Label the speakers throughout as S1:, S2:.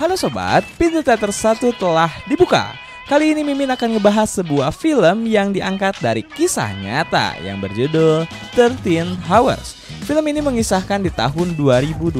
S1: Halo Sobat, pintu teater 1 telah dibuka. Kali ini Mimin akan ngebahas sebuah film yang diangkat dari kisah nyata yang berjudul 13 Hours. Film ini mengisahkan di tahun 2012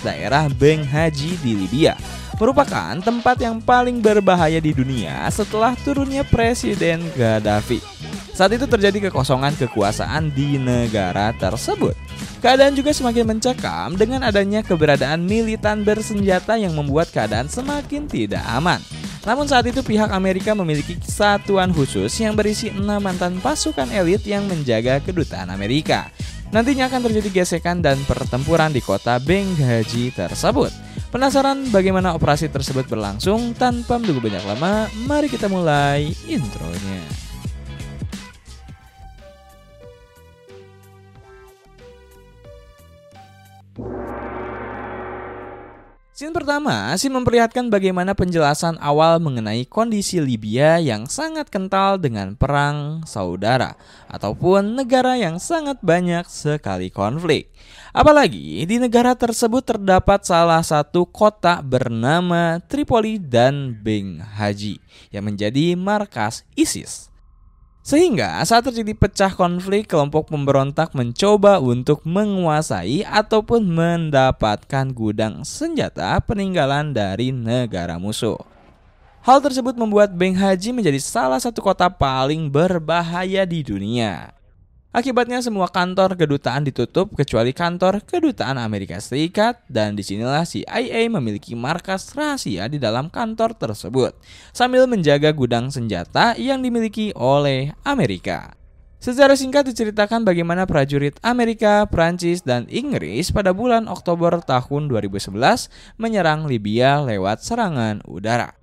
S1: daerah Benghazi di Libya merupakan tempat yang paling berbahaya di dunia setelah turunnya Presiden Gaddafi. Saat itu terjadi kekosongan kekuasaan di negara tersebut. Keadaan juga semakin mencekam dengan adanya keberadaan militan bersenjata yang membuat keadaan semakin tidak aman. Namun saat itu pihak Amerika memiliki satuan khusus yang berisi enam mantan pasukan elit yang menjaga kedutaan Amerika. Nantinya akan terjadi gesekan dan pertempuran di kota Benghazi tersebut. Penasaran bagaimana operasi tersebut berlangsung? Tanpa menunggu banyak lama, mari kita mulai intronya. Scene pertama, scene memperlihatkan bagaimana penjelasan awal mengenai kondisi Libya yang sangat kental dengan perang saudara ataupun negara yang sangat banyak sekali konflik. Apalagi di negara tersebut terdapat salah satu kota bernama Tripoli dan Benghazi yang menjadi markas ISIS. Sehingga saat terjadi pecah konflik, kelompok pemberontak mencoba untuk menguasai ataupun mendapatkan gudang senjata peninggalan dari negara musuh. Hal tersebut membuat Beng Haji menjadi salah satu kota paling berbahaya di dunia. Akibatnya semua kantor kedutaan ditutup kecuali kantor kedutaan Amerika Serikat dan disinilah CIA memiliki markas rahasia di dalam kantor tersebut sambil menjaga gudang senjata yang dimiliki oleh Amerika. Secara singkat diceritakan bagaimana prajurit Amerika, Prancis, dan Inggris pada bulan Oktober tahun 2011 menyerang Libya lewat serangan udara.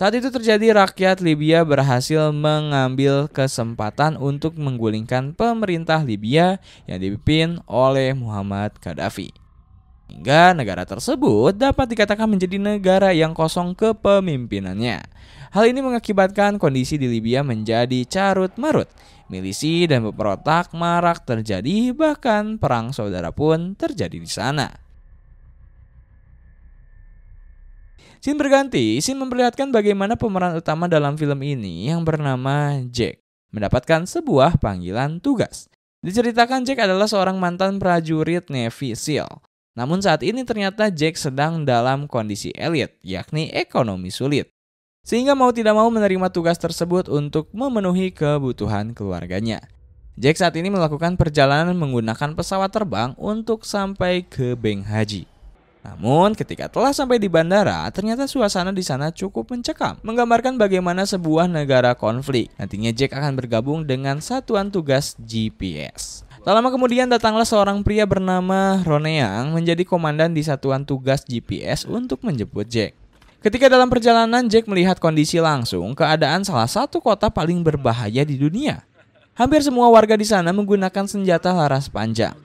S1: Saat itu terjadi rakyat Libya berhasil mengambil kesempatan untuk menggulingkan pemerintah Libya yang dipimpin oleh Muhammad Gaddafi. Hingga negara tersebut dapat dikatakan menjadi negara yang kosong kepemimpinannya. Hal ini mengakibatkan kondisi di Libya menjadi carut marut. Milisi dan pemberontak marak terjadi, bahkan perang saudara pun terjadi di sana. Scene berganti, scene memperlihatkan bagaimana pemeran utama dalam film ini yang bernama Jack mendapatkan sebuah panggilan tugas. Diceritakan Jack adalah seorang mantan prajurit Navy SEAL. Namun saat ini ternyata Jack sedang dalam kondisi elit, yakni ekonomi sulit. Sehingga mau tidak mau menerima tugas tersebut untuk memenuhi kebutuhan keluarganya. Jack saat ini melakukan perjalanan menggunakan pesawat terbang untuk sampai ke Benghazi. Namun, ketika telah sampai di bandara, ternyata suasana di sana cukup mencekam, menggambarkan bagaimana sebuah negara konflik. Nantinya Jack akan bergabung dengan satuan tugas GPS. Tak lama kemudian datanglah seorang pria bernama Roneang menjadi komandan di satuan tugas GPS untuk menjemput Jack. Ketika dalam perjalanan, Jack melihat kondisi langsung keadaan salah satu kota paling berbahaya di dunia. Hampir semua warga di sana menggunakan senjata laras panjang.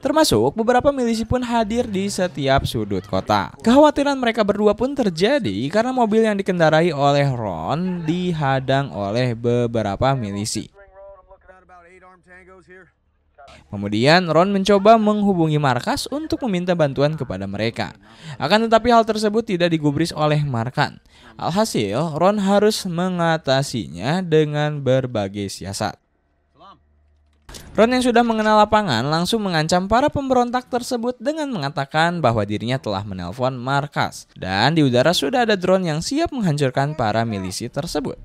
S1: Termasuk beberapa milisi pun hadir di setiap sudut kota. Kekhawatiran mereka berdua pun terjadi karena mobil yang dikendarai oleh Ron dihadang oleh beberapa milisi. Kemudian Ron mencoba menghubungi Markas untuk meminta bantuan kepada mereka. Akan tetapi hal tersebut tidak digubris oleh Markan. Alhasil, Ron harus mengatasinya dengan berbagai siasat. Ron yang sudah mengenal lapangan langsung mengancam para pemberontak tersebut dengan mengatakan bahwa dirinya telah menelpon markas dan di udara sudah ada drone yang siap menghancurkan para milisi tersebut.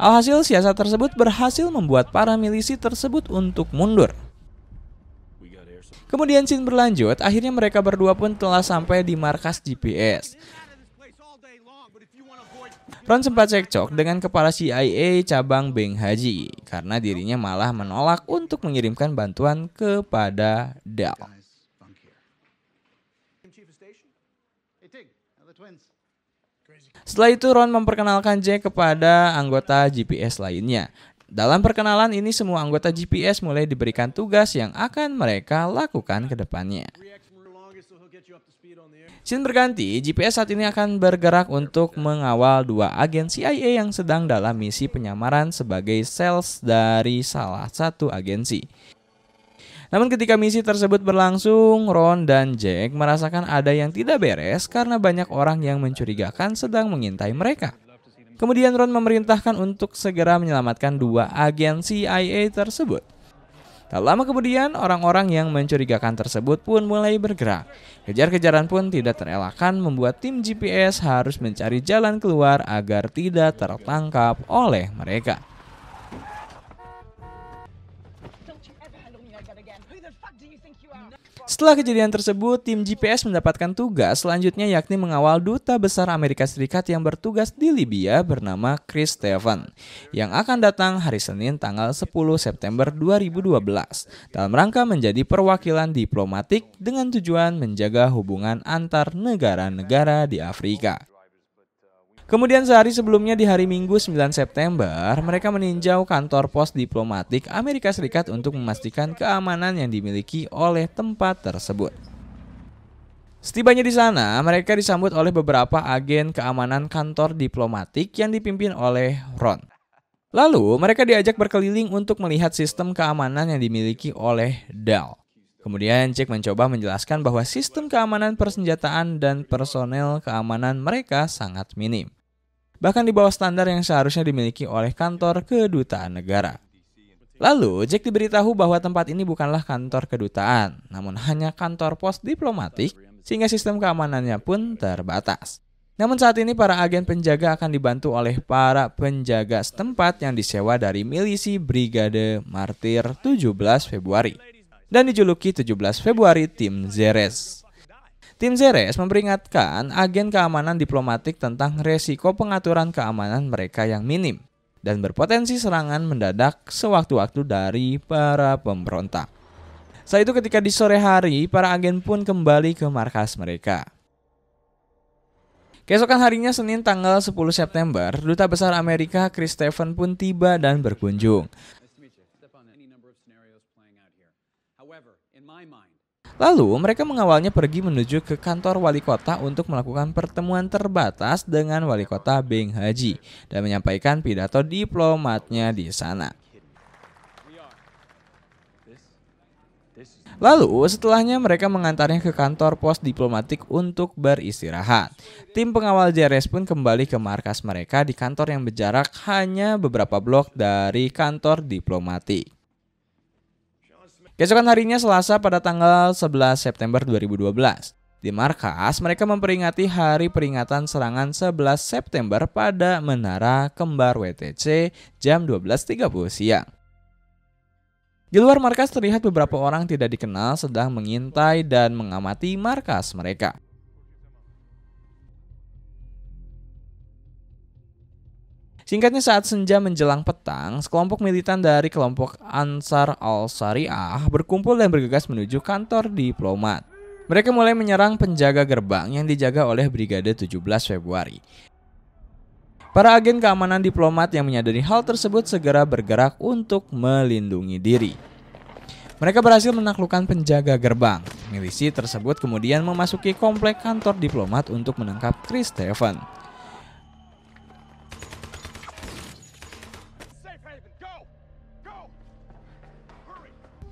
S1: Alhasil siasat tersebut berhasil membuat para milisi tersebut untuk mundur. Kemudian scene berlanjut, akhirnya mereka berdua pun telah sampai di markas GPS. Ron sempat cekcok dengan kepala CIA cabang Beng Haji karena dirinya malah menolak untuk mengirimkan bantuan kepada Dell. Setelah itu Ron memperkenalkan Jack kepada anggota GPS lainnya. Dalam perkenalan ini semua anggota GPS mulai diberikan tugas yang akan mereka lakukan ke depannya. Sin berganti, GPS saat ini akan bergerak untuk mengawal dua agen CIA yang sedang dalam misi penyamaran sebagai sales dari salah satu agensi. Namun ketika misi tersebut berlangsung, Ron dan Jack merasakan ada yang tidak beres karena banyak orang yang mencurigakan sedang mengintai mereka. Kemudian Ron memerintahkan untuk segera menyelamatkan dua agen CIA tersebut. Tak lama kemudian, orang-orang yang mencurigakan tersebut pun mulai bergerak. Kejar-kejaran pun tidak terelakkan membuat tim GPS harus mencari jalan keluar agar tidak tertangkap oleh mereka. Setelah kejadian tersebut, tim GPS mendapatkan tugas selanjutnya yakni mengawal duta besar Amerika Serikat yang bertugas di Libya bernama Chris Steven yang akan datang hari Senin tanggal 10 September 2012 dalam rangka menjadi perwakilan diplomatik dengan tujuan menjaga hubungan antar negara-negara di Afrika. Kemudian sehari sebelumnya di hari Minggu 9 September, mereka meninjau kantor pos diplomatik Amerika Serikat untuk memastikan keamanan yang dimiliki oleh tempat tersebut. Setibanya di sana, mereka disambut oleh beberapa agen keamanan kantor diplomatik yang dipimpin oleh Ron. Lalu, mereka diajak berkeliling untuk melihat sistem keamanan yang dimiliki oleh Dell. Kemudian Jack mencoba menjelaskan bahwa sistem keamanan persenjataan dan personel keamanan mereka sangat minim. Bahkan di bawah standar yang seharusnya dimiliki oleh kantor kedutaan negara. Lalu, Jack diberitahu bahwa tempat ini bukanlah kantor kedutaan, namun hanya kantor pos diplomatik, sehingga sistem keamanannya pun terbatas. Namun saat ini para agen penjaga akan dibantu oleh para penjaga setempat yang disewa dari milisi Brigade Martir 17 Februari dan dijuluki 17 Februari Tim Zeres. Tim Zeres memperingatkan agen keamanan diplomatik tentang resiko pengaturan keamanan mereka yang minim dan berpotensi serangan mendadak sewaktu-waktu dari para pemberontak. Saat itu ketika di sore hari, para agen pun kembali ke markas mereka. Keesokan harinya Senin tanggal 10 September, Duta Besar Amerika Chris Stephen pun tiba dan berkunjung. Lalu mereka mengawalnya pergi menuju ke kantor wali kota untuk melakukan pertemuan terbatas dengan wali kota Beng Haji dan menyampaikan pidato diplomatnya di sana. Lalu setelahnya mereka mengantarnya ke kantor pos diplomatik untuk beristirahat. Tim pengawal JRS pun kembali ke markas mereka di kantor yang berjarak hanya beberapa blok dari kantor diplomatik. Keesokan harinya Selasa pada tanggal 11 September 2012. Di markas, mereka memperingati hari peringatan serangan 11 September pada Menara Kembar WTC jam 12.30 siang. Di luar markas terlihat beberapa orang tidak dikenal sedang mengintai dan mengamati markas mereka. Singkatnya saat senja menjelang petang, sekelompok militan dari kelompok Ansar al-Syariah berkumpul dan bergegas menuju kantor diplomat. Mereka mulai menyerang penjaga gerbang yang dijaga oleh Brigade 17 Februari. Para agen keamanan diplomat yang menyadari hal tersebut segera bergerak untuk melindungi diri. Mereka berhasil menaklukkan penjaga gerbang. Milisi tersebut kemudian memasuki komplek kantor diplomat untuk menangkap Chris Stephen.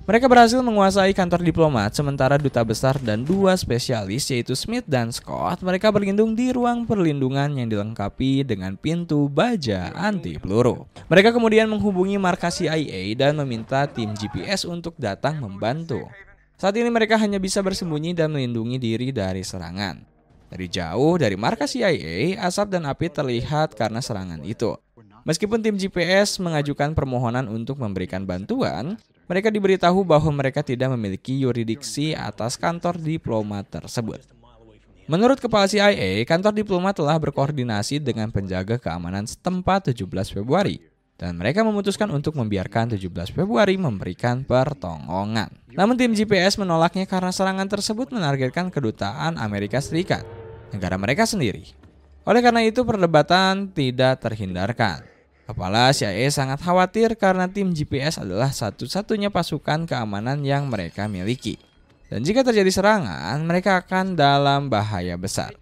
S1: Mereka berhasil menguasai kantor diplomat, sementara duta besar dan dua spesialis yaitu Smith dan Scott, mereka berlindung di ruang perlindungan yang dilengkapi dengan pintu baja anti peluru. Mereka kemudian menghubungi markas CIA dan meminta tim GPS untuk datang membantu. Saat ini mereka hanya bisa bersembunyi dan melindungi diri dari serangan. Dari jauh dari markas CIA, asap dan api terlihat karena serangan itu. Meskipun tim GPS mengajukan permohonan untuk memberikan bantuan, mereka diberitahu bahwa mereka tidak memiliki yuridiksi atas kantor diplomat tersebut. Menurut kepala CIA, kantor diplomat telah berkoordinasi dengan penjaga keamanan setempat 17 Februari dan mereka memutuskan untuk membiarkan 17 Februari memberikan pertolongan. Namun tim GPS menolaknya karena serangan tersebut menargetkan kedutaan Amerika Serikat, negara mereka sendiri. Oleh karena itu perdebatan tidak terhindarkan. Kepala CIA sangat khawatir karena tim GPS adalah satu-satunya pasukan keamanan yang mereka miliki. Dan jika terjadi serangan, mereka akan dalam bahaya besar.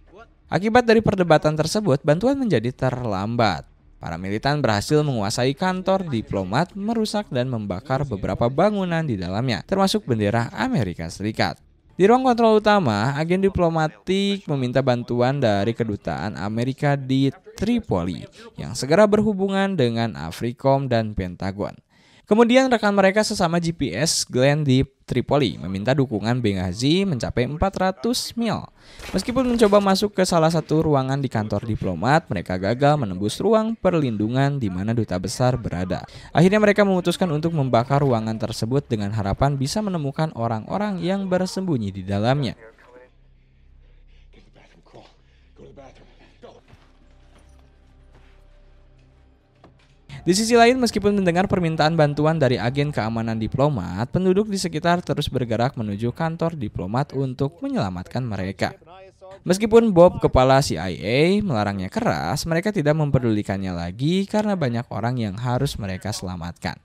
S1: Akibat dari perdebatan tersebut, bantuan menjadi terlambat. Para militan berhasil menguasai kantor diplomat, merusak dan membakar beberapa bangunan di dalamnya, termasuk bendera Amerika Serikat. Di ruang kontrol utama, agen diplomatik meminta bantuan dari kedutaan Amerika di Tripoli yang segera berhubungan dengan Afrikom dan Pentagon. Kemudian rekan mereka sesama GPS Glenn di Tripoli meminta dukungan Benghazi mencapai 400 mil. Meskipun mencoba masuk ke salah satu ruangan di kantor diplomat, mereka gagal menembus ruang perlindungan di mana duta besar berada. Akhirnya mereka memutuskan untuk membakar ruangan tersebut dengan harapan bisa menemukan orang-orang yang bersembunyi di dalamnya. Di sisi lain, meskipun mendengar permintaan bantuan dari agen keamanan diplomat, penduduk di sekitar terus bergerak menuju kantor diplomat untuk menyelamatkan mereka. Meskipun Bob, kepala CIA, melarangnya keras, mereka tidak memperdulikannya lagi karena banyak orang yang harus mereka selamatkan.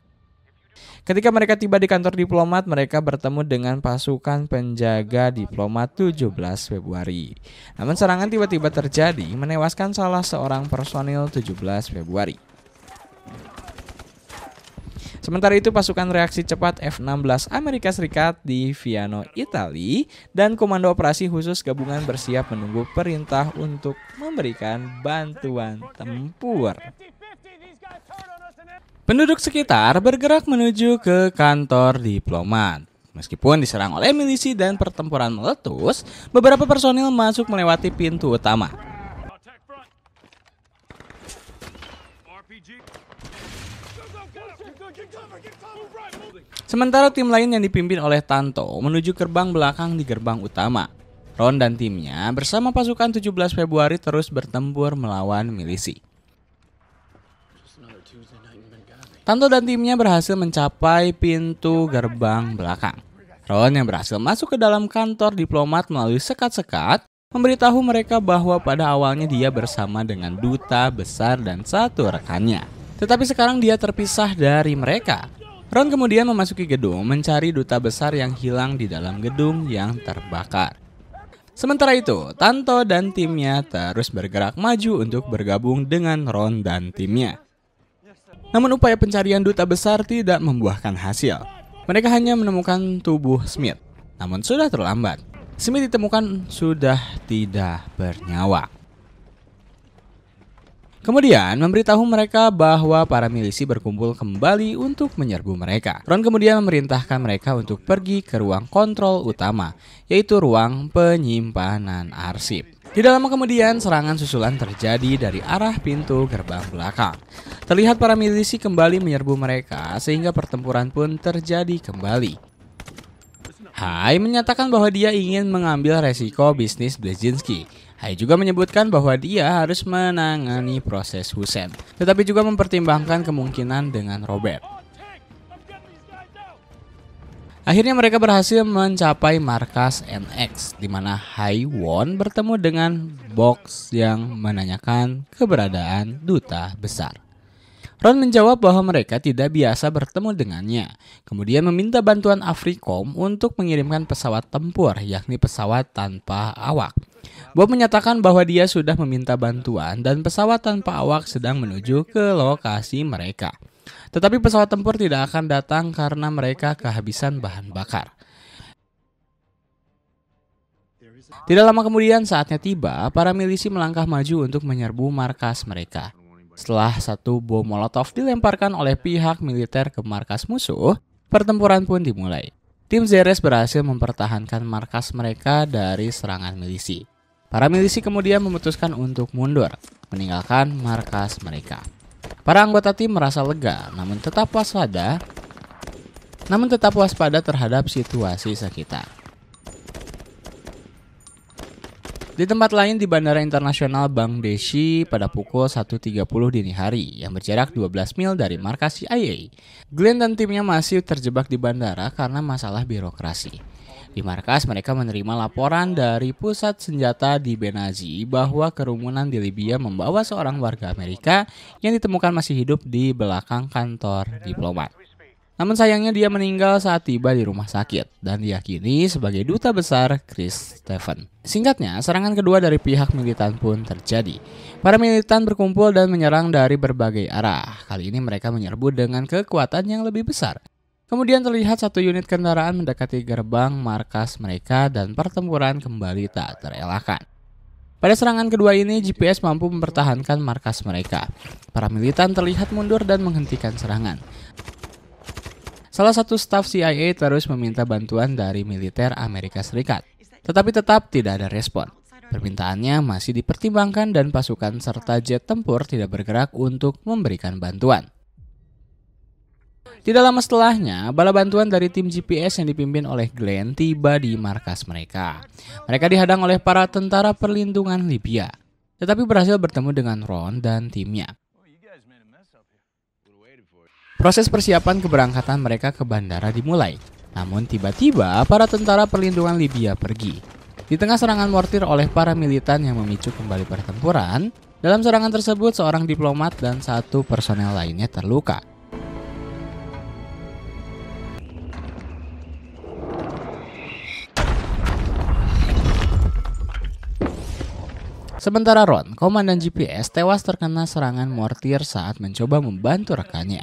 S1: Ketika mereka tiba di kantor diplomat, mereka bertemu dengan pasukan penjaga diplomat 17 Februari. Namun serangan tiba-tiba terjadi menewaskan salah seorang personil 17 Februari. Sementara itu pasukan reaksi cepat F-16 Amerika Serikat di Viano, Itali dan Komando Operasi Khusus Gabungan bersiap menunggu perintah untuk memberikan bantuan tempur. Penduduk sekitar bergerak menuju ke kantor diplomat. Meskipun diserang oleh milisi dan pertempuran meletus, beberapa personil masuk melewati pintu utama. Sementara tim lain yang dipimpin oleh Tanto menuju gerbang belakang di gerbang utama. Ron dan timnya bersama pasukan 17 Februari terus bertempur melawan milisi. Tanto dan timnya berhasil mencapai pintu gerbang belakang. Ron yang berhasil masuk ke dalam kantor diplomat melalui sekat-sekat memberitahu mereka bahwa pada awalnya dia bersama dengan duta besar dan satu rekannya. Tetapi sekarang dia terpisah dari mereka. Ron kemudian memasuki gedung mencari duta besar yang hilang di dalam gedung yang terbakar. Sementara itu, Tanto dan timnya terus bergerak maju untuk bergabung dengan Ron dan timnya. Namun upaya pencarian duta besar tidak membuahkan hasil. Mereka hanya menemukan tubuh Smith, namun sudah terlambat. Smith ditemukan sudah tidak bernyawa. Kemudian memberitahu mereka bahwa para milisi berkumpul kembali untuk menyerbu mereka. Ron kemudian memerintahkan mereka untuk pergi ke ruang kontrol utama, yaitu ruang penyimpanan arsip. Tidak lama kemudian, serangan susulan terjadi dari arah pintu gerbang belakang. Terlihat para milisi kembali menyerbu mereka, sehingga pertempuran pun terjadi kembali. Hai menyatakan bahwa dia ingin mengambil resiko bisnis Blazinski Hai juga menyebutkan bahwa dia harus menangani proses Hussein, tetapi juga mempertimbangkan kemungkinan dengan Robert. Akhirnya mereka berhasil mencapai markas NX, di mana Won bertemu dengan Box yang menanyakan keberadaan duta besar. Ron menjawab bahwa mereka tidak biasa bertemu dengannya. Kemudian meminta bantuan Afrikom untuk mengirimkan pesawat tempur, yakni pesawat tanpa awak. Bob menyatakan bahwa dia sudah meminta bantuan dan pesawat tanpa awak sedang menuju ke lokasi mereka. Tetapi pesawat tempur tidak akan datang karena mereka kehabisan bahan bakar. Tidak lama kemudian saatnya tiba, para milisi melangkah maju untuk menyerbu markas mereka. Setelah satu bom Molotov dilemparkan oleh pihak militer ke markas musuh, pertempuran pun dimulai. Tim Zeres berhasil mempertahankan markas mereka dari serangan milisi. Para milisi kemudian memutuskan untuk mundur, meninggalkan markas mereka. Para anggota tim merasa lega, namun tetap waspada, namun tetap waspada terhadap situasi sekitar. Di tempat lain di Bandara Internasional Bang Deshi pada pukul 1.30 dini hari yang berjarak 12 mil dari markas CIA. Glenn dan timnya masih terjebak di bandara karena masalah birokrasi. Di markas, mereka menerima laporan dari pusat senjata di Benghazi bahwa kerumunan di Libya membawa seorang warga Amerika yang ditemukan masih hidup di belakang kantor diplomat. Namun sayangnya dia meninggal saat tiba di rumah sakit dan diyakini sebagai duta besar Chris Stephen. Singkatnya, serangan kedua dari pihak militan pun terjadi. Para militan berkumpul dan menyerang dari berbagai arah. Kali ini mereka menyerbu dengan kekuatan yang lebih besar. Kemudian terlihat satu unit kendaraan mendekati gerbang markas mereka dan pertempuran kembali tak terelakkan. Pada serangan kedua ini, GPS mampu mempertahankan markas mereka. Para militan terlihat mundur dan menghentikan serangan. Salah satu staf CIA terus meminta bantuan dari militer Amerika Serikat, tetapi tetap tidak ada respon. Permintaannya masih dipertimbangkan dan pasukan serta jet tempur tidak bergerak untuk memberikan bantuan. Tidak lama setelahnya, bala bantuan dari tim GPS yang dipimpin oleh Glenn tiba di markas mereka. Mereka dihadang oleh para tentara perlindungan Libya, tetapi berhasil bertemu dengan Ron dan timnya. Proses persiapan keberangkatan mereka ke bandara dimulai, namun tiba-tiba para tentara perlindungan Libya pergi. Di tengah serangan mortir oleh para militan yang memicu kembali pertempuran, dalam serangan tersebut seorang diplomat dan satu personel lainnya terluka. Sementara Ron, komandan GPS, tewas terkena serangan mortir saat mencoba membantu rekannya.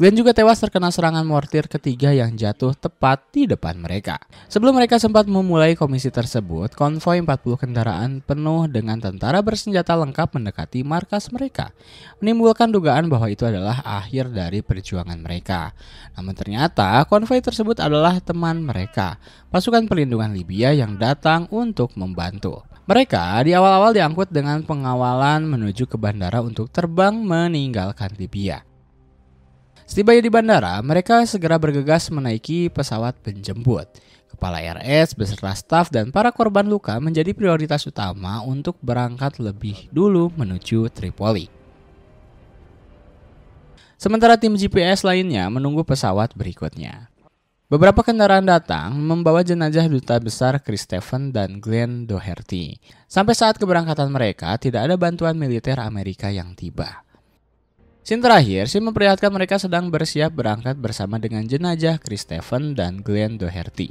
S1: Glenn juga tewas terkena serangan mortir ketiga yang jatuh tepat di depan mereka. Sebelum mereka sempat memulai komisi tersebut, konvoi 40 kendaraan penuh dengan tentara bersenjata lengkap mendekati markas mereka, menimbulkan dugaan bahwa itu adalah akhir dari perjuangan mereka. Namun ternyata, konvoi tersebut adalah teman mereka, pasukan perlindungan Libya yang datang untuk membantu. Mereka di awal-awal diangkut dengan pengawalan menuju ke bandara untuk terbang meninggalkan Libya. Setibanya di bandara, mereka segera bergegas menaiki pesawat penjemput. Kepala RS beserta staf dan para korban luka menjadi prioritas utama untuk berangkat lebih dulu menuju Tripoli. Sementara tim GPS lainnya menunggu pesawat berikutnya. Beberapa kendaraan datang membawa jenazah duta besar Chris Stephen dan Glenn Doherty. Sampai saat keberangkatan mereka, tidak ada bantuan militer Amerika yang tiba. Scene terakhir, sih memperlihatkan mereka sedang bersiap berangkat bersama dengan jenazah Chris Stephen dan Glenn Doherty.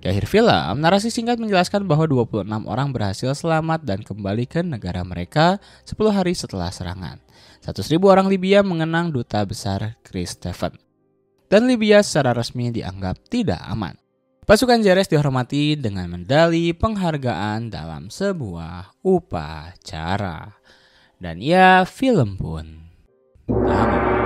S1: Di akhir film, narasi singkat menjelaskan bahwa 26 orang berhasil selamat dan kembali ke negara mereka 10 hari setelah serangan. 100.000 orang Libya mengenang duta besar Chris Stephen. Dan Libya secara resmi dianggap tidak aman. Pasukan Jerez dihormati dengan medali penghargaan dalam sebuah upacara. Dan ya film pun tamat.